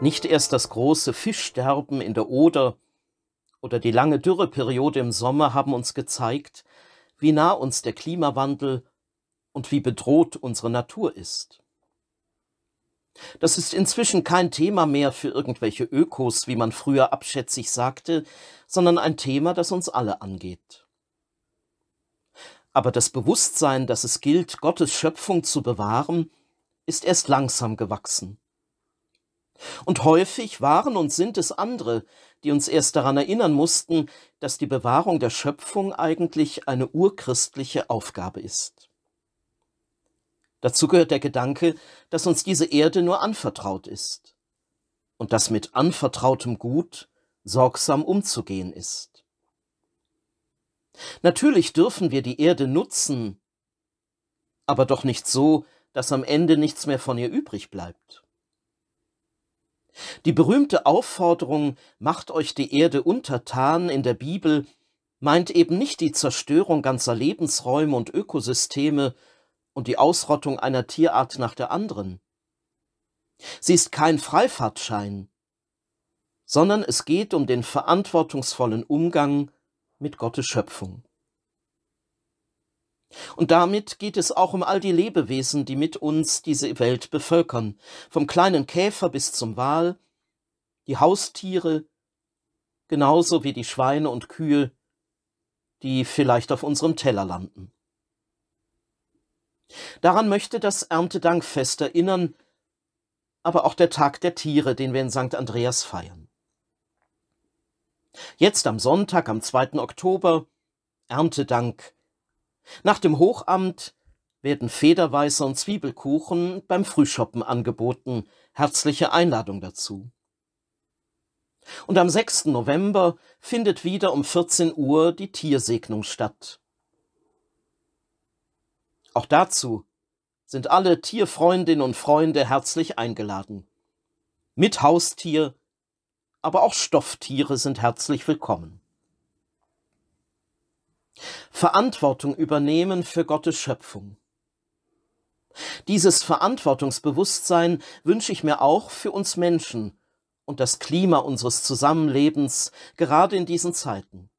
Nicht erst das große Fischsterben in der Oder oder die lange Dürreperiode im Sommer haben uns gezeigt, wie nah uns der Klimawandel und wie bedroht unsere Natur ist. Das ist inzwischen kein Thema mehr für irgendwelche Ökos, wie man früher abschätzig sagte, sondern ein Thema, das uns alle angeht. Aber das Bewusstsein, dass es gilt, Gottes Schöpfung zu bewahren, ist erst langsam gewachsen. Und häufig waren und sind es andere, die uns erst daran erinnern mussten, dass die Bewahrung der Schöpfung eigentlich eine urchristliche Aufgabe ist. Dazu gehört der Gedanke, dass uns diese Erde nur anvertraut ist und dass mit anvertrautem Gut sorgsam umzugehen ist. Natürlich dürfen wir die Erde nutzen, aber doch nicht so, dass am Ende nichts mehr von ihr übrig bleibt. Die berühmte Aufforderung Macht euch die Erde untertan in der Bibel meint eben nicht die Zerstörung ganzer Lebensräume und Ökosysteme und die Ausrottung einer Tierart nach der anderen. Sie ist kein Freifahrtschein, sondern es geht um den verantwortungsvollen Umgang mit Gottes Schöpfung. Und damit geht es auch um all die Lebewesen, die mit uns diese Welt bevölkern, vom kleinen Käfer bis zum Wal, die Haustiere, genauso wie die Schweine und Kühe, die vielleicht auf unserem Teller landen. Daran möchte das Erntedankfest erinnern, aber auch der Tag der Tiere, den wir in St. Andreas feiern. Jetzt am Sonntag, am 2. Oktober, Erntedank, nach dem Hochamt werden Federweißer und Zwiebelkuchen beim Frühschoppen angeboten. Herzliche Einladung dazu. Und am 6. November findet wieder um 14 Uhr die Tiersegnung statt. Auch dazu sind alle Tierfreundinnen und Freunde herzlich eingeladen. Mit Haustier, aber auch Stofftiere sind herzlich willkommen. Verantwortung übernehmen für Gottes Schöpfung. Dieses Verantwortungsbewusstsein wünsche ich mir auch für uns Menschen und das Klima unseres Zusammenlebens gerade in diesen Zeiten.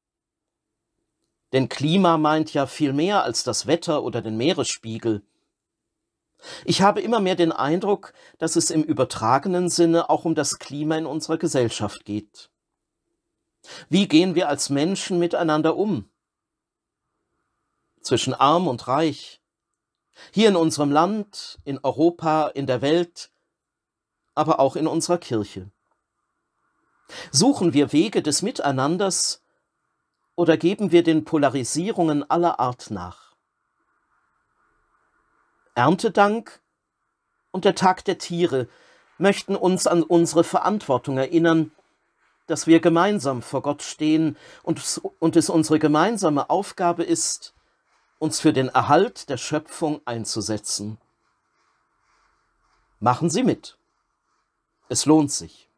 Denn Klima meint ja viel mehr als das Wetter oder den Meeresspiegel. Ich habe immer mehr den Eindruck, dass es im übertragenen Sinne auch um das Klima in unserer Gesellschaft geht. Wie gehen wir als Menschen miteinander um? zwischen arm und reich, hier in unserem Land, in Europa, in der Welt, aber auch in unserer Kirche. Suchen wir Wege des Miteinanders oder geben wir den Polarisierungen aller Art nach? Erntedank und der Tag der Tiere möchten uns an unsere Verantwortung erinnern, dass wir gemeinsam vor Gott stehen und, es unsere gemeinsame Aufgabe ist, uns für den Erhalt der Schöpfung einzusetzen. Machen Sie mit. Es lohnt sich.